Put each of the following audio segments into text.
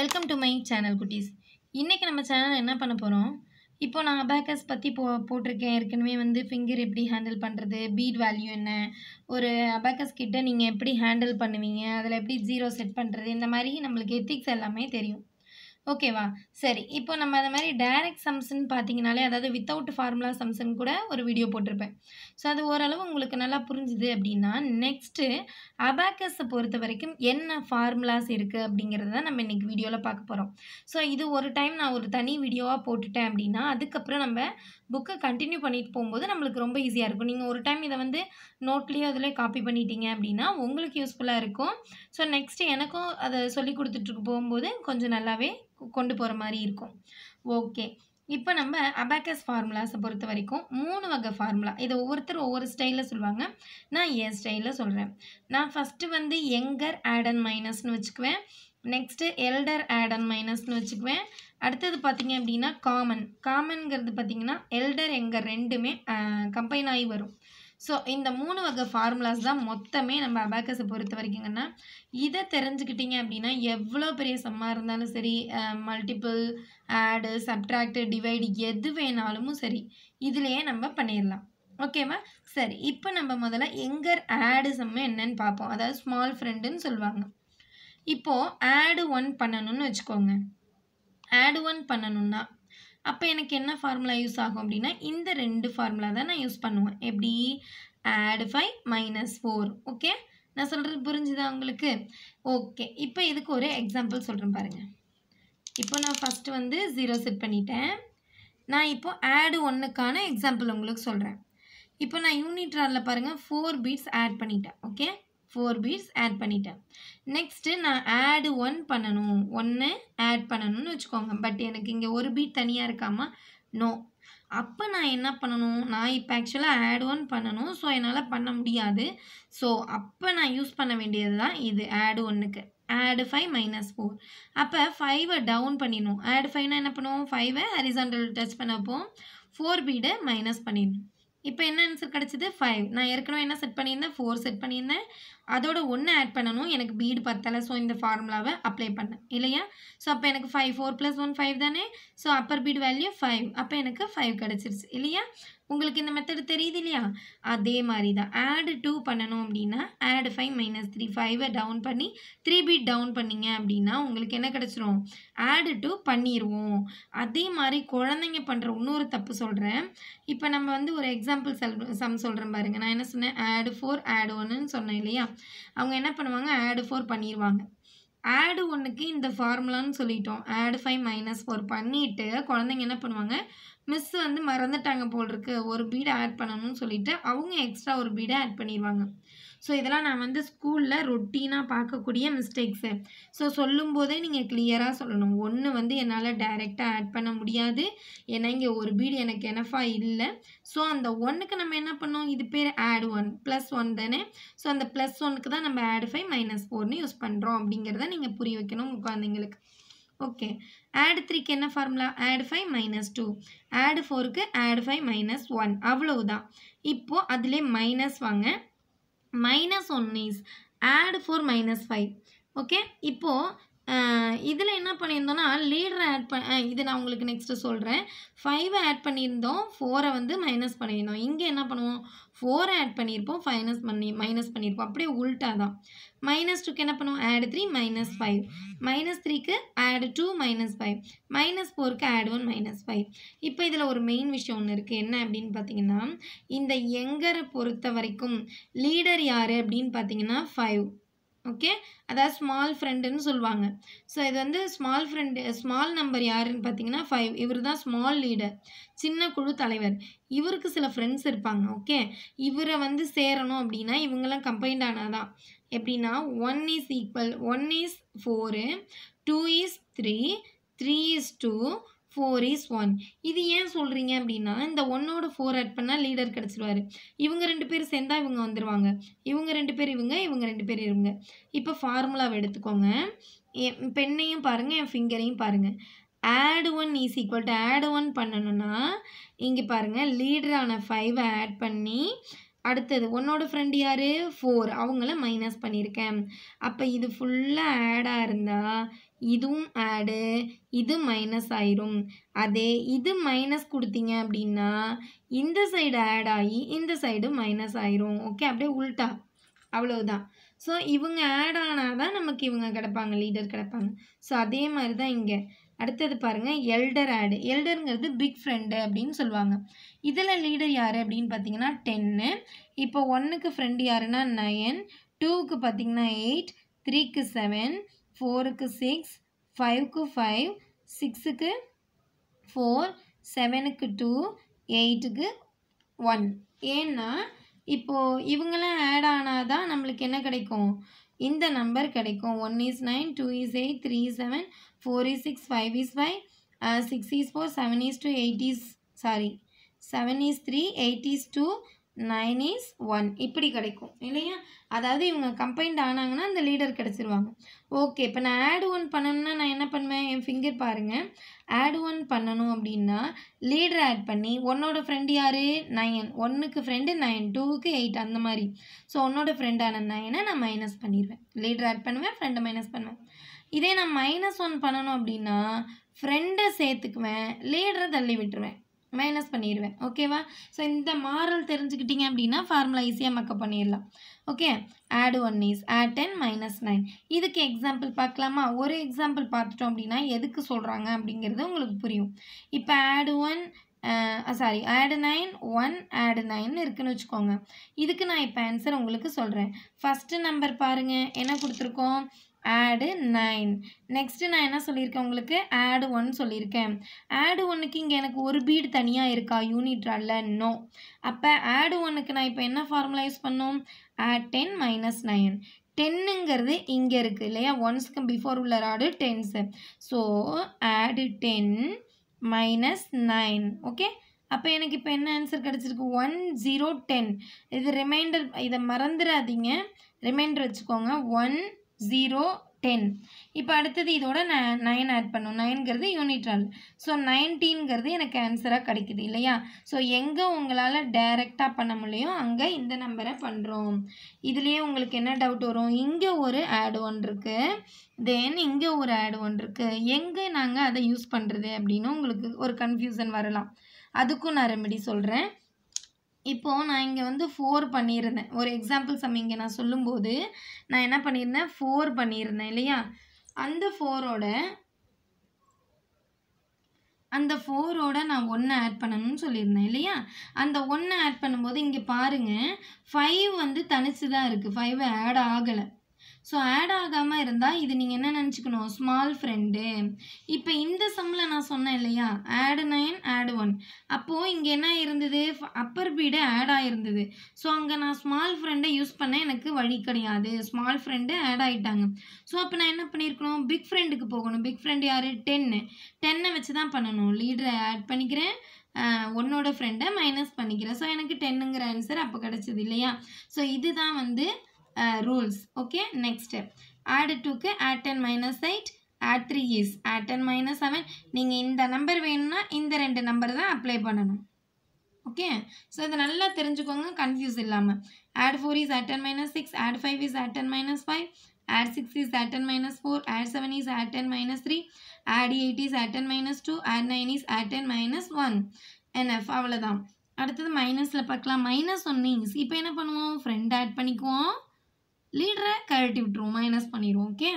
Welcome to my channel குட்டீஸ் இன்றைக்கி நம்ம சேனல் என்ன பண்ண போகிறோம் இப்போ நான் அபேக்கஸ் பற்றி போ போட்டிருக்கேன் ஏற்கனவே வந்து ஃபிங்கர் எப்படி ஹேண்டில் பண்ணுறது பீட் வேல்யூ என்ன ஒரு அபேக்கஸ் கிட்ட நீங்கள் எப்படி ஹேண்டில் பண்ணுவீங்க அதில் எப்படி ஜீரோ செட் பண்ணுறது இந்த மாதிரி நம்மளுக்கு எத்திக்ஸ் எல்லாமே தெரியும் ஓகேவா சரி இப்போ நம்ம அந்த மாதிரி டைரக்ட் சம்ஸ்ன்னு பார்த்தீங்கனாலே அதாவது வித்தவுட் ஃபார்முலா சம்ஸ்ன்னு கூட ஒரு வீடியோ போட்டிருப்பேன் ஸோ அது ஓரளவு உங்களுக்கு நல்லா புரிஞ்சுது அப்படின்னா நெக்ஸ்ட்டு அபாக்கஸை பொறுத்த வரைக்கும் என்ன ஃபார்முலாஸ் இருக்குது அப்படிங்கிறத தான் நம்ம இன்றைக்கி வீடியோவில் பார்க்க போகிறோம் ஸோ இது ஒரு டைம் நான் ஒரு தனி வீடியோவாக போட்டுட்டேன் அப்படின்னா அதுக்கப்புறம் நம்ம புக்கை கண்டினியூ பண்ணிட்டு போகும்போது நம்மளுக்கு ரொம்ப ஈஸியாக இருக்கும் நீங்கள் ஒரு டைம் இதை வந்து நோட்லேயோ அதில் காப்பி பண்ணிட்டீங்க அப்படின்னா உங்களுக்கு யூஸ்ஃபுல்லாக இருக்கும் ஸோ நெக்ஸ்ட்டு எனக்கும் அதை சொல்லி கொடுத்துட்டு போகும்போது கொஞ்சம் நல்லாவே கொண்டு போகிற மாதிரி இருக்கும் ஓகே இப்போ நம்ம அபேக்கஸ் ஃபார்முலாஸை பொறுத்த வரைக்கும் மூணு வகை ஃபார்முலா இதை ஒவ்வொருத்தர் ஒவ்வொரு ஸ்டைலில் சொல்லுவாங்க நான் என் ஸ்டைலில் சொல்கிறேன் நான் ஃபஸ்ட்டு வந்து எங்கர் ஆட் அண்ட் மைனஸ்னு வச்சுக்குவேன் நெக்ஸ்ட்டு எல்டர் ஆட் அண்ட் மைனஸ்னு வச்சுக்குவேன் அடுத்தது பார்த்திங்க அப்படின்னா காமன் காமன்கிறது பார்த்திங்கன்னா எல்டர் எங்கர் ரெண்டுமே கம்பைன் ஆகி வரும் ஸோ இந்த மூணு வகை ஃபார்முலாஸ் தான் மொத்தமே நம்ம அபாக்கஸை பொறுத்த வரைக்குங்கன்னா இதை தெரிஞ்சுக்கிட்டிங்க அப்படின்னா எவ்வளோ பெரிய சம்மாக இருந்தாலும் சரி மல்டிப்புள் ஆடு சப்ட்ராக்டு டிவைடு எது வேணாலும் சரி இதுலேயே நம்ம பண்ணிடலாம் ஓகேவா சரி இப்போ நம்ம முதல்ல எங்கர் ஆடு சம்மு என்னன்னு பார்ப்போம் அதாவது ஸ்மால் ஃப்ரெண்டுன்னு சொல்லுவாங்க இப்போது ஆடு ஒன் பண்ணணும்னு வச்சுக்கோங்க ஆடு ஒன் பண்ணணுன்னா அப்போ எனக்கு என்ன ஃபார்முலா யூஸ் ஆகும் அப்படின்னா இந்த ரெண்டு ஃபார்முலா தான் நான் யூஸ் பண்ணுவேன் எப்படி add five minus four okay நான் சொல்கிறது புரிஞ்சுதா உங்களுக்கு ஓகே இப்போ இதுக்கு ஒரு எக்ஸாம்பிள் சொல்கிறேன் பாருங்கள் இப்போ நான் ஃபஸ்ட்டு வந்து ஜீரோ செட் பண்ணிட்டேன் நான் இப்போ ஆடு ஒன்றுக்கான எக்ஸாம்பிள் உங்களுக்கு சொல்கிறேன் இப்போ நான் யூனிட்ராரில் பாருங்கள் ஃபோர் பீட்ஸ் ஆட் பண்ணிட்டேன் ஓகே ஃபோர் பீட்ஸ் ஆட் பண்ணிட்டேன் நெக்ஸ்ட்டு நான் ஆடு ஒன் பண்ணணும் ஒன்று ஆட் பண்ணணும்னு வச்சுக்கோங்க பட் எனக்கு இங்கே ஒரு பீட் தனியாக இருக்காமா நோ அப்போ நான் என்ன பண்ணணும் நான் இப்போ ஆக்சுவலாக ஆட் ஒன் பண்ணணும் ஸோ என்னால் பண்ண முடியாது ஸோ அப்போ நான் யூஸ் பண்ண வேண்டியது தான் இது ஆடு ஒன்றுக்கு ஆடு ஃபைவ் மைனஸ் ஃபோர் அப்போ ஃபைவை டவுன் பண்ணிடணும் ஆடு ஃபைவ்னா என்ன பண்ணுவோம் ஃபைவை ஹரிசாண்டல் டச் பண்ணப்போ ஃபோர் பீடை மைனஸ் பண்ணிடணும் இப்போ என்ன ஆன்சர் கிடச்சிது ஃபைவ் நான் ஏற்கனவே என்ன செட் பண்ணியிருந்தேன் ஃபோர் செட் பண்ணியிருந்தேன் அதோட ஒன்று ஆட் பண்ணணும் எனக்கு பீடு பத்தலை ஸோ இந்த ஃபார்முலாவை அப்ளை பண்ணேன் இல்லையா ஸோ அப்போ எனக்கு five four plus one five தானே so upper bead value five அப்போ எனக்கு ஃபைவ் கிடச்சிருச்சு இல்லையா உங்களுக்கு இந்த மெத்தடு தெரியுது இல்லையா அதே மாதிரி தான் ஆடு டூ பண்ணணும் அப்படின்னா ஆடு ஃபைவ் மைனஸ் த்ரீ ஃபைவை டவுன் பண்ணி த்ரீ பீட் டவுன் பண்ணிங்க அப்படின்னா உங்களுக்கு என்ன கிடச்சிரும் ஆடு டூ பண்ணிடுவோம் அதே மாதிரி குழந்தைங்க பண்ணுற இன்னொரு தப்பு சொல்கிறேன் இப்போ நம்ம வந்து ஒரு எக்ஸாம்பிள் சம் சொல்கிறேன் பாருங்கள் நான் என்ன சொன்னேன் ஆடு ஃபோர் ஆடு ஒன்றுன்னு சொன்னேன் இல்லையா அவங்க என்ன பண்ணுவாங்க ஆடு ஃபோர் பண்ணிடுவாங்க ஆடு ஒன்றுக்கு இந்த ஃபார்முலான்னு சொல்லிட்டோம் ஆடு ஃபைவ் மைனஸ் ஃபோர் பண்ணிவிட்டு குழந்தைங்க என்ன பண்ணுவாங்க மிஸ் வந்து மறந்துட்டாங்க போல் இருக்கு ஒரு பீடை ஆட் பண்ணணும்னு சொல்லிட்டு அவங்க எக்ஸ்ட்ரா ஒரு பீடை ஆட் பண்ணிடுவாங்க ஸோ இதெல்லாம் நான் வந்து ஸ்கூலில் ரொட்டீனாக பார்க்கக்கூடிய மிஸ்டேக்ஸு ஸோ சொல்லும் போதே நீங்கள் கிளியராக சொல்லணும் ஒன்று வந்து என்னால் டைரெக்டாக ஆட் பண்ண முடியாது ஏன்னா இங்கே ஒரு பீடு எனக்கு எனஃபாக இல்லை ஸோ அந்த ஒன்றுக்கு நம்ம என்ன பண்ணோம் இது பேர் ஆட் ஒன் ப்ளஸ் ஒன் தானே ஸோ அந்த ப்ளஸ் ஒனுக்கு தான் நம்ம ஆட் ஃபைவ் மைனஸ் ஃபோர்னு யூஸ் பண்ணுறோம் அப்படிங்கிறத நீங்கள் புரிய வைக்கணும் உங்கள் குழந்தைங்களுக்கு ஓகே ஆட் த்ரீக்கு என்ன formula add five minus two add ஃபோருக்கு ஆட் ஃபைவ் மைனஸ் ஒன் அவ்வளவுதான் இப்போது அதிலே மைனஸ் வாங்க minus 1 is add for minus 5 okay இப்போ இதில் என்ன பண்ணியிருந்தோன்னா லீடரை ஆட் ப இது நான் உங்களுக்கு நெக்ஸ்ட்டு சொல்கிறேன் ஃபைவை ஆட் பண்ணியிருந்தோம் ஃபோரை வந்து மைனஸ் பண்ணியிருந்தோம் இங்கே என்ன பண்ணுவோம் ஃபோரை ஆட் பண்ணியிருப்போம் ஃபைனஸ் பண்ணி மைனஸ் பண்ணியிருப்போம் அப்படியே உல்ட்டா தான் மைனஸ் டூக்கு என்ன பண்ணுவோம் add three minus five minus த்ரீக்கு add two minus five minus ஃபோருக்கு ஆட் ஒன் மைனஸ் ஃபைவ் இப்போ இதில் ஒரு மெயின் விஷயம் ஒன்று இருக்குது என்ன அப்படின்னு பார்த்தீங்கன்னா இந்த எங்கரை பொறுத்த வரைக்கும் லீடர் யார் அப்படின்னு பார்த்தீங்கன்னா ஃபைவ் ஓகே அதாவது ஸ்மால் ஃப்ரெண்டுன்னு சொல்லுவாங்க ஸோ இது வந்து ஸ்மால் ஃப்ரெண்டு ஸ்மால் நம்பர் யாருன்னு பார்த்தீங்கன்னா ஃபைவ் இவர் தான் ஸ்மால் லீடர் சின்ன குழு தலைவர் இவருக்கு சில ஃப்ரெண்ட்ஸ் இருப்பாங்க ஓகே இவரை வந்து சேரணும் அப்படின்னா இவங்கெல்லாம் கம்பைண்ட் ஆனாதான் எப்படின்னா one is equal one is four two is three three is two four is one இது ஏன் சொல்கிறீங்க அப்படின்னா இந்த ஒன்னோட ஃபோர் ஆட் பண்ணால் லீடர் கிடச்சிடுவார் இவங்க ரெண்டு பேர் சேர்ந்தால் இவங்க வந்துடுவாங்க இவங்க ரெண்டு பேர் இவங்க இவங்க ரெண்டு பேர் இவங்க இப்போ ஃபார்முலாவை எடுத்துக்கோங்க என் பெண்ணையும் பாருங்கள் என் ஃபிங்கரையும் பாருங்கள் add one is equal to add one பண்ணணும்னா இங்கே பாருங்கள் லீடரான ஃபைவை ஆட் பண்ணி அடுத்தது உன்னோட ஃப்ரெண்டு யார் ஃபோர் அவங்கள மைனஸ் பண்ணியிருக்கேன் அப்போ இது ஃபுல்லாக ஆடாக இருந்தால் இதுவும் ஆடு இது மைனஸ் ஆயிரும் அதே இது மைனஸ் கொடுத்தீங்க அப்படின்னா இந்த சைடு ஆட் ஆகி இந்த சைடு மைனஸ் ஆயிரும் ஓகே அப்படியே உல்ட்டா அவ்வளவுதான் ஸோ இவங்க ஆட் ஆனால் தான் நமக்கு இவங்க கிடப்பாங்க லீடர் கிடப்பாங்க ஸோ அதே மாதிரி தான் இங்கே அடுத்தது பாருங்கள் எல்டர் ஆடு எல்டருங்கிறது பிக் ஃப்ரெண்டு அப்படின்னு சொல்லுவாங்க இதில் லீடர் யார் அப்படின்னு பார்த்தீங்கன்னா டென்னு இப்போ ஒன்றுக்கு ஃப்ரெண்டு யாருன்னா நயன் டூவுக்கு பார்த்தீங்கன்னா எயிட் த்ரீக்கு செவன் ஃபோருக்கு சிக்ஸ் ஃபைவ்க்கு ஃபைவ் சிக்ஸுக்கு ஃபோர் செவனுக்கு டூ எயிட்டுக்கு ஒன் ஏன்னா இப்போது இவங்களாம் ஆட் ஆனால் தான் நம்மளுக்கு என்ன கிடைக்கும் இந்த நம்பர் கிடைக்கும் one is nine two is eight three seven four is six five is five six is four seven is two eight is sorry seven is three eight is two nine is one இப்படி கிடைக்கும் இல்லையா அதாவது இவங்க combined ஆனாங்கன்னா அந்த leader கிடச்சிருவாங்க okay இப்போ நான் add one பண்ணணும்னா நான் என்ன பண்ணுவேன் என் ஃபிங்கர் பாருங்கள் ஆட் ஒன் பண்ணணும் அப்படின்னா லீடர் ஆட் பண்ணி ஒன்னோட ஃப்ரெண்டு யார் நயன் ஒன்றுக்கு ஃப்ரெண்டு நயன் டூவுக்கு எயிட் அந்த மாதிரி ஸோ உன்னோட ஃப்ரெண்டான நயனை நான் மைனஸ் பண்ணிடுவேன் லீடர் ஆட் பண்ணுவேன் ஃப்ரெண்டை மைனஸ் பண்ணுவேன் இதே நான் மைனஸ் ஒன் பண்ணணும் அப்படின்னா ஃப்ரெண்டை சேர்த்துக்குவேன் லீடரை தள்ளி விட்டுருவேன் மைனஸ் பண்ணிடுவேன் ஓகேவா ஸோ இந்த மாரல் தெரிஞ்சுக்கிட்டிங்க அப்படின்னா ஃபார்முலா ஈஸியாக மக்கப் பண்ணிடலாம் okay add one is add ten minus nine இதுக்கு எக்ஸாம்பிள் பார்க்கலாமா ஒரு எக்ஸாம்பிள் பார்த்துட்டோம் அப்படின்னா எதுக்கு சொல்கிறாங்க அப்படிங்கிறது உங்களுக்கு புரியும் இப்போ add one sorry add nine one add nine இருக்குன்னு வச்சுக்கோங்க இதுக்கு நான் இப்போ ஆன்சர் உங்களுக்கு சொல்கிறேன் ஃபஸ்ட்டு நம்பர் பாருங்கள் என்ன கொடுத்துருக்கோம் ஆடு நைன் நெக்ஸ்ட்டு நான் என்ன சொல்லியிருக்கேன் உங்களுக்கு ஆடு ஒன் சொல்லியிருக்கேன் ஆடு ஒன்றுக்கு இங்கே எனக்கு ஒரு பீடு தனியாக இருக்கா யூனிட் அல்ல நோ அப்போ ஆடு ஒன்றுக்கு நான் இப்போ என்ன ஃபார்முலா பண்ணோம் ஆட் டென் மைனஸ் நைன் டென்னுங்கிறது இங்கே இருக்குது இல்லையா ஒன்ஸ்க்கு பிஃபோர் உள்ள add tens so add ten minus nine okay அப்போ எனக்கு இப்போ என்ன ஆன்சர் கிடச்சிருக்கு ஒன் ஜீரோ டென் இது ரிமைண்டர் இதை மறந்துடாதீங்க ரிமைண்டர் வச்சுக்கோங்க ஒன் ஜீரோ டென் இப்போ அடுத்தது இதோட ந நைன் ஆட் பண்ணும் நைன்கிறது யூனிட்ரல் ஸோ நைன்டீன்கிறது எனக்கு ஆன்சராக கிடைக்குது இல்லையா ஸோ எங்கே உங்களால் டைரெக்டாக பண்ண முடியும் அங்கே இந்த நம்பரை பண்ணுறோம் இதுலேயே உங்களுக்கு என்ன டவுட் வரும் இங்கே ஒரு ஆடு ஒன்று இருக்குது தென் இங்கே ஒரு ஆடு ஒன்று இருக்குது எங்கே நாங்கள் அதை யூஸ் பண்ணுறது அப்படின்னு உங்களுக்கு ஒரு கன்ஃபியூசன் வரலாம் அதுக்கும் நான் ரெமெடி சொல்கிறேன் இப்போது நான் இங்கே வந்து ஃபோர் பண்ணியிருந்தேன் ஒரு எக்ஸாம்பிள் சம் இங்கே நான் சொல்லும்போது நான் என்ன பண்ணியிருந்தேன் ஃபோர் பண்ணியிருந்தேன் இல்லையா அந்த ஃபோரோட அந்த ஃபோரோட நான் ஒன்று ஆட் பண்ணணும்னு சொல்லியிருந்தேன் இல்லையா அந்த ஒன்று ஆட் பண்ணும்போது இங்கே பாருங்கள் ஃபைவ் வந்து தனிச்சு தான் இருக்குது ஃபைவ் ஆட் ஆகலை ஸோ ஆட் ஆகாமல் இருந்தால் இது நீங்கள் என்ன நினச்சிக்கணும் ஸ்மால் ஃப்ரெண்டு இப்போ இந்த சம்மில் நான் சொன்னேன் இல்லையா ஆடு நைன் ஆடு ஒன் அப்போது இங்கே என்ன இருந்தது அப்பர் பீடு ஆட் ஆகிருந்தது ஸோ அங்கே நான் ஸ்மால் ஃப்ரெண்டை யூஸ் பண்ண எனக்கு வழி கிடையாது ஸ்மால் ஃப்ரெண்டு ஆட் ஆகிட்டாங்க ஸோ அப்போ நான் என்ன பண்ணியிருக்கணும் பிக் ஃப்ரெண்டுக்கு போகணும் பிக் ஃப்ரெண்டு யார் டென்னு டென்னை வச்சு தான் பண்ணணும் லீடரை ஆட் பண்ணிக்கிறேன் ஒன்னோட ஃப்ரெண்டை மைனஸ் பண்ணிக்கிறேன் ஸோ எனக்கு டென்னுங்கிற ஆன்சர் அப்போ கிடச்சிது இல்லையா ஸோ இதுதான் வந்து Uh, rules. Okay, next step. Add 2க்கு add 10 minus 8, add 3 is, add 10 minus 7. நீங்கள் இந்த நம்பர் வேணும்னா இந்த ரெண்டு நம்பர் தான் அப்ளை பண்ணணும் ஓகே ஸோ இதை நல்லா தெரிஞ்சுக்கோங்க கன்ஃபியூஸ் இல்லாமல் add four is add ten minus six add five is add ten minus five add six is add ten minus four add seven is add ten minus three add eight is add ten minus two add nine is add ten minus one என்எஃப் அவ்வளோதான் அடுத்தது மைனஸில் பார்க்கலாம் minus 1 is இப்போ என்ன பண்ணுவோம் friend add பண்ணிக்குவோம் லீடரை கழட்டி விட்டுருவோம் மைனஸ் பண்ணிடுவோம் okay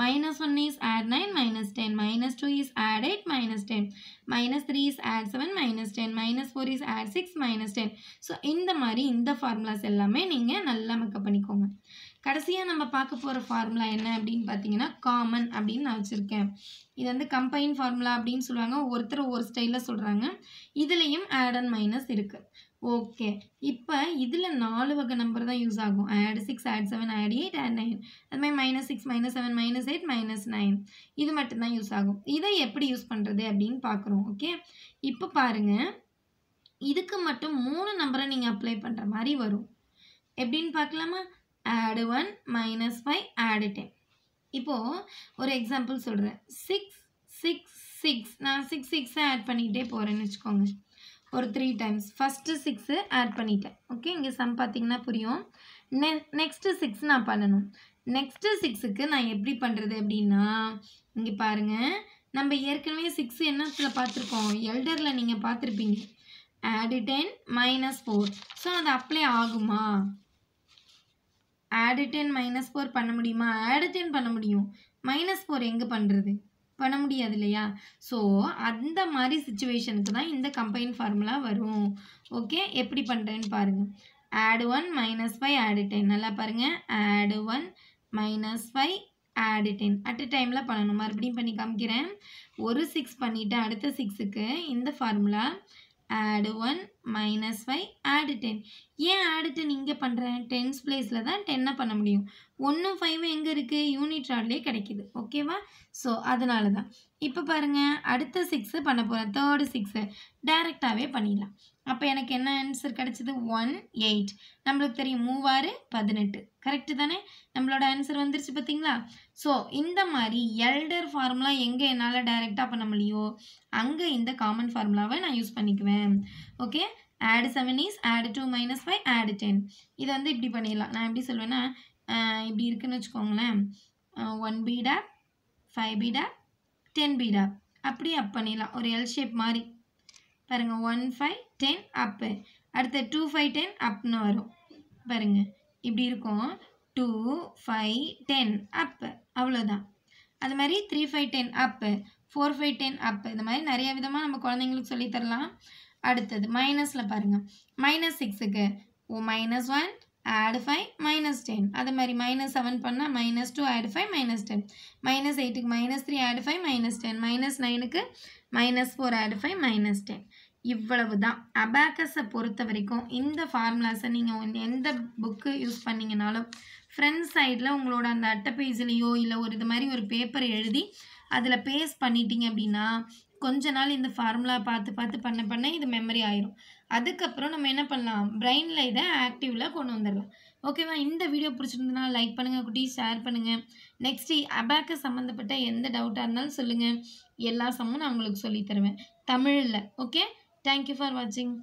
minus one is add nine minus ten minus two is add eight minus ten minus three is add seven minus ten minus four is add six minus ten so இந்த மாதிரி இந்த formulas எல்லாமே நீங்கள் நல்லா mug up பண்ணிக்கோங்க கடைசியாக நம்ம பார்க்க போகிற ஃபார்முலா என்ன அப்படின்னு பார்த்தீங்கன்னா காமன் அப்படின்னு நான் வச்சுருக்கேன் இது வந்து கம்பைன் ஃபார்முலா அப்படின்னு சொல்லுவாங்க ஒருத்தர் ஒரு ஸ்டைலில் சொல்கிறாங்க இதுலேயும் ஆட் அண்ட் மைனஸ் இருக்குது ஓகே இப்போ இதில் நாலு வகை நம்பர் தான் யூஸ் ஆகும் add six add seven add eight add nine அது மாதிரி minus six minus seven minus eight minus nine இது மட்டும்தான் யூஸ் ஆகும் இதை எப்படி யூஸ் பண்ணுறது அப்படின்னு பார்க்குறோம் ஓகே இப்போ பாருங்கள் இதுக்கு மட்டும் மூணு நம்பரை நீங்கள் அப்ளை பண்ணுற மாதிரி வரும் எப்படின்னு பார்க்கலாமா add one minus five add ten இப்போது ஒரு எக்ஸாம்பிள் சொல்கிறேன் சிக்ஸ் சிக்ஸ் சிக்ஸ் நான் சிக்ஸ் சிக்ஸை ஆட் பண்ணிக்கிட்டே போகிறேன்னு வச்சுக்கோங்க ஒரு three times first six add பண்ணிட்டேன் ஓகே இங்கே சம் பார்த்திங்கன்னா புரியும் நெ நெக்ஸ்ட்டு சிக்ஸ் நான் பண்ணணும் நெக்ஸ்ட்டு சிக்ஸுக்கு நான் எப்படி பண்ணுறது அப்படின்னா இங்கே பாருங்கள் நம்ம ஏற்கனவே சிக்ஸு என்னத்தில் பார்த்துருக்கோம் எல்டரில் நீங்கள் பார்த்துருப்பீங்க add ten minus four so அது அப்ளை ஆகுமா ஆடு டென் மைனஸ் ஃபோர் பண்ண முடியுமா ஆடு டென் பண்ண முடியும் மைனஸ் ஃபோர் எங்கே பண்ணுறது பண்ண முடியாது இல்லையா ஸோ அந்த மாதிரி சுச்சுவேஷனுக்கு தான் இந்த கம்பைன் ஃபார்முலா வரும் ஓகே எப்படி பண்ணுறேன்னு பாருங்கள் add one minus five add ten நல்லா பாருங்கள் add one minus five add ten at a டைமில் பண்ணணும் மறுபடியும் பண்ணி காமிக்கிறேன் ஒரு சிக்ஸ் பண்ணிவிட்டு அடுத்த சிக்ஸுக்கு இந்த formula add one minus five add ten ஏன் ஆடு டென் இங்கே பண்ணுறேன் டென்ஸ் பிளேஸில் தான் டென்னை பண்ண முடியும் ஒன்று ஃபைவ் எங்கே இருக்குது யூனிட் ராட்லேயே கிடைக்கிது ஓகேவா ஸோ அதனால தான் இப்போ பாருங்கள் அடுத்த சிக்ஸு பண்ண போகிறேன் தேர்டு சிக்ஸு டைரெக்டாகவே பண்ணிடலாம் அப்போ எனக்கு என்ன ஆன்சர் கிடச்சிது ஒன் எயிட் நம்மளுக்கு தெரியும் மூவாறு பதினெட்டு கரெக்டு தானே நம்மளோட ஆன்சர் வந்துருச்சு பார்த்தீங்களா ஸோ இந்த மாதிரி எல்டர் ஃபார்முலா எங்கே என்னால் டைரெக்டாக பண்ண முடியோ அங்கே இந்த காமன் ஃபார்முலாவை நான் யூஸ் பண்ணிக்குவேன் okay add seven is add two minus five add ten இதை வந்து இப்படி பண்ணிடலாம் நான் எப்படி சொல்லுவேன்னா இப்படி இருக்குன்னு வச்சுக்கோங்களேன் ஒன் பி ஃபைவ் பீடா டென் பீடா டேப் அப்படி அப் பண்ணிடலாம் ஒரு எல் ஷேப் மாதிரி பாருங்கள் ஒன் ஃபைவ் டென் அப்பு அடுத்த டூ ஃபைவ் டென் அப்னு வரும் பாருங்கள் இப்படி இருக்கும் டூ ஃபைவ் டென் அப்பு அவ்வளோதான் அது மாதிரி three five ten up four five ten up இது மாதிரி நிறைய விதமாக நம்ம குழந்தைங்களுக்கு சொல்லித்தரலாம் அடுத்தது மைனஸில் பாருங்கள் மைனஸ் சிக்ஸுக்கு ஓ minus one add five minus ten அது மாதிரி மைனஸ் செவன் பண்ணால் minus two add five minus ten minus எயிட்டுக்கு minus three add five minus ten minus நைனுக்கு minus four add five minus ten இவ்வளவு தான் அபாக்கஸை பொறுத்த வரைக்கும் இந்த ஃபார்முலாஸை நீங்கள் எந்த புக்கு யூஸ் பண்ணிங்கனாலும் ஃப்ரெண்ட் சைடில் உங்களோட அந்த அட்டை பேஜ்லேயோ இல்லை ஒரு இது மாதிரி ஒரு பேப்பர் எழுதி அதில் பேஸ்ட் பண்ணிட்டீங்க அப்படின்னா கொஞ்ச நாள் இந்த ஃபார்முலா பார்த்து பார்த்து பண்ண பண்ண இது மெமரி ஆயிரும் அதுக்கப்புறம் நம்ம என்ன பண்ணலாம் பிரெயினில் இதை ஆக்டிவில் கொண்டு வந்துடலாம் ஓகேவா இந்த வீடியோ பிடிச்சிருந்ததுனா லைக் பண்ணுங்கள் குட்டி ஷேர் பண்ணுங்கள் நெக்ஸ்ட்டு அபேக்கு சம்மந்தப்பட்ட எந்த டவுட்டாக இருந்தாலும் சொல்லுங்கள் எல்லா சம்மும் நான் உங்களுக்கு சொல்லித்தருவேன் தமிழில் ஓகே தேங்க்யூ ஃபார் வாட்சிங்